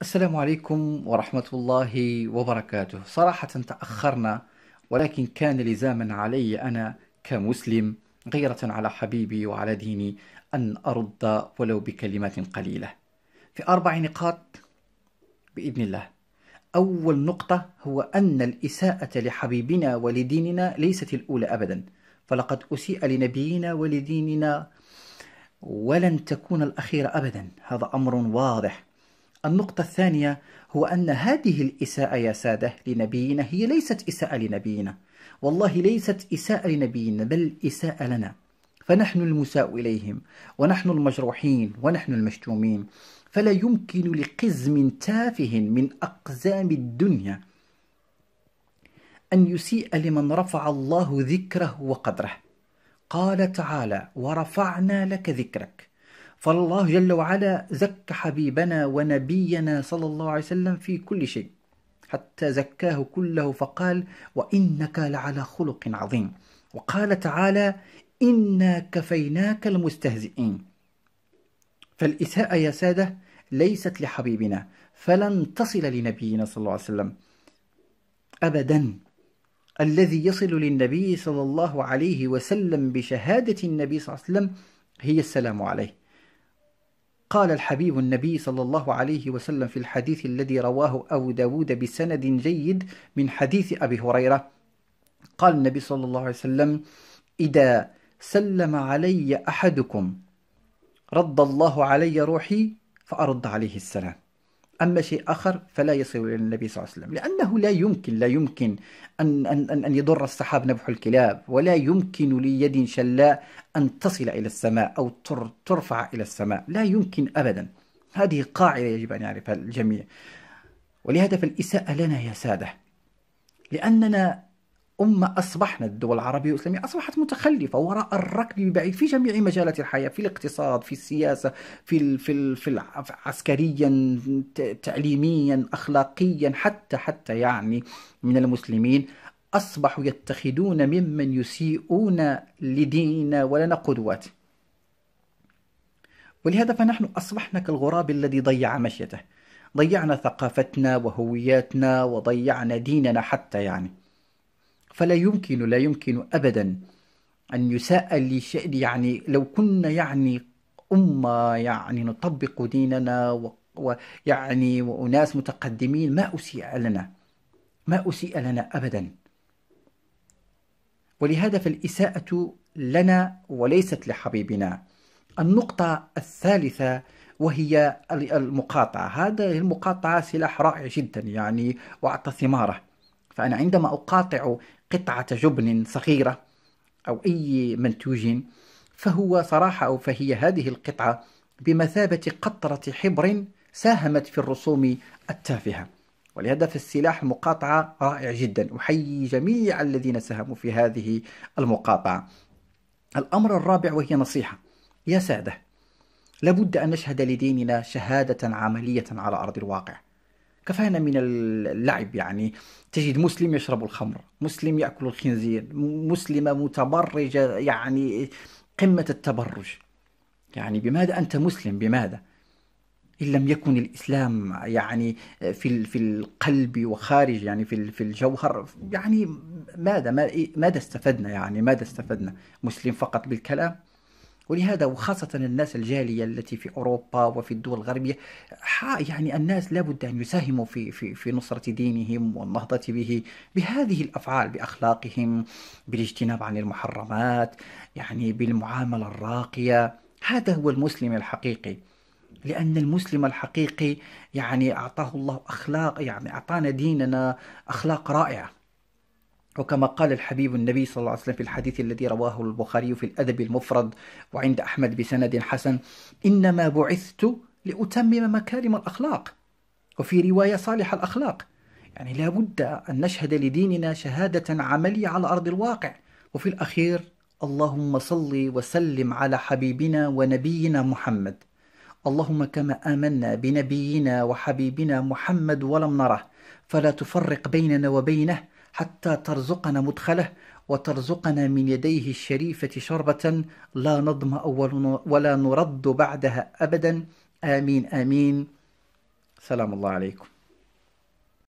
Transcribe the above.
السلام عليكم ورحمة الله وبركاته صراحة تأخرنا ولكن كان لزاما علي أنا كمسلم غيرة على حبيبي وعلى ديني أن أرد ولو بكلمات قليلة في أربع نقاط بإذن الله أول نقطة هو أن الإساءة لحبيبنا ولديننا ليست الأولى أبدا فلقد أسيء لنبينا ولديننا ولن تكون الأخيرة أبدا هذا أمر واضح النقطة الثانية هو أن هذه الإساءة يا سادة لنبينا هي ليست إساءة لنبينا والله ليست إساءة لنبينا بل إساءة لنا فنحن المساء إليهم ونحن المجروحين ونحن المشتومين فلا يمكن لقزم تافه من أقزام الدنيا أن يسيء لمن رفع الله ذكره وقدره قال تعالى ورفعنا لك ذكرك فالله جل وعلا زكى حبيبنا ونبينا صلى الله عليه وسلم في كل شيء حتى زكاه كله فقال وانك لعلى خلق عظيم وقال تعالى انا كفيناك المستهزئين فالاساءه يا ساده ليست لحبيبنا فلن تصل لنبينا صلى الله عليه وسلم ابدا الذي يصل للنبي صلى الله عليه وسلم بشهاده النبي صلى الله عليه وسلم هي السلام عليه قال الحبيب النبي صلى الله عليه وسلم في الحديث الذي رواه أبو داود بسند جيد من حديث أبي هريرة قال النبي صلى الله عليه وسلم إذا سلم علي أحدكم رد الله علي روحي فأرد عليه السلام أما شيء آخر فلا يصل إلى النبي صلى الله عليه وسلم لأنه لا يمكن لا يمكن أن, أن, أن يضر السحاب نبح الكلاب ولا يمكن ليد شلاء أن تصل إلى السماء أو ترفع إلى السماء لا يمكن أبدا هذه قاعدة يجب أن يعرفها الجميع ولهذا فالإساءة لنا يا سادة لأننا أمة أصبحنا الدول العربية والإسلامية أصبحت متخلفة وراء الركب ببعيد في جميع مجالات الحياة في الاقتصاد في السياسة في الـ في الـ في عسكريا تعليميا أخلاقيا حتى حتى يعني من المسلمين أصبحوا يتخذون ممن يسيئون لديننا ولنا قدوات ولهذا فنحن أصبحنا كالغراب الذي ضيع مشيته ضيعنا ثقافتنا وهوياتنا وضيعنا ديننا حتى يعني فلا يمكن لا يمكن أبدا أن يساء لشيء يعني لو كنا يعني أمة يعني نطبق ديننا ويعني وأناس متقدمين ما أسيء لنا ما أسيء لنا أبدا ولهذا فالإساءة لنا وليست لحبيبنا النقطة الثالثة وهي المقاطعة هذا المقاطعة سلاح رائع جدا يعني وأعطى ثماره فأنا عندما أقاطع قطعة جبن صغيرة أو أي منتوج فهو صراحة أو فهي هذه القطعة بمثابة قطرة حبر ساهمت في الرسوم التافهة ولهذا في السلاح مقاطعة رائع جدا أحيي جميع الذين ساهموا في هذه المقاطعة الأمر الرابع وهي نصيحة يا سادة لابد أن نشهد لديننا شهادة عملية على أرض الواقع كفانا من اللعب يعني تجد مسلم يشرب الخمر مسلم يأكل الخنزير مسلمة متبرجة يعني قمة التبرج يعني بماذا أنت مسلم بماذا إن لم يكن الإسلام يعني في في القلب وخارج يعني في في الجوهر يعني ماذا ماذا استفدنا يعني ماذا استفدنا مسلم فقط بالكلام ولهذا وخاصة الناس الجالية التي في أوروبا وفي الدول الغربية يعني الناس لابد أن يساهموا في, في, في نصرة دينهم والنهضة به بهذه الأفعال بأخلاقهم بالاجتناب عن المحرمات يعني بالمعاملة الراقية هذا هو المسلم الحقيقي لأن المسلم الحقيقي يعني أعطاه الله أخلاق يعني أعطانا ديننا أخلاق رائعة وكما قال الحبيب النبي صلى الله عليه وسلم في الحديث الذي رواه البخاري في الأدب المفرد وعند أحمد بسند حسن إنما بعثت لأتمم مكارم الأخلاق وفي رواية صالح الأخلاق يعني لا بد أن نشهد لديننا شهادة عملية على أرض الواقع وفي الأخير اللهم صل وسلم على حبيبنا ونبينا محمد اللهم كما آمنا بنبينا وحبيبنا محمد ولم نره فلا تفرق بيننا وبينه حتى ترزقنا مدخله وترزقنا من يديه الشريفة شربة لا أول ولا نرد بعدها أبدا آمين آمين سلام الله عليكم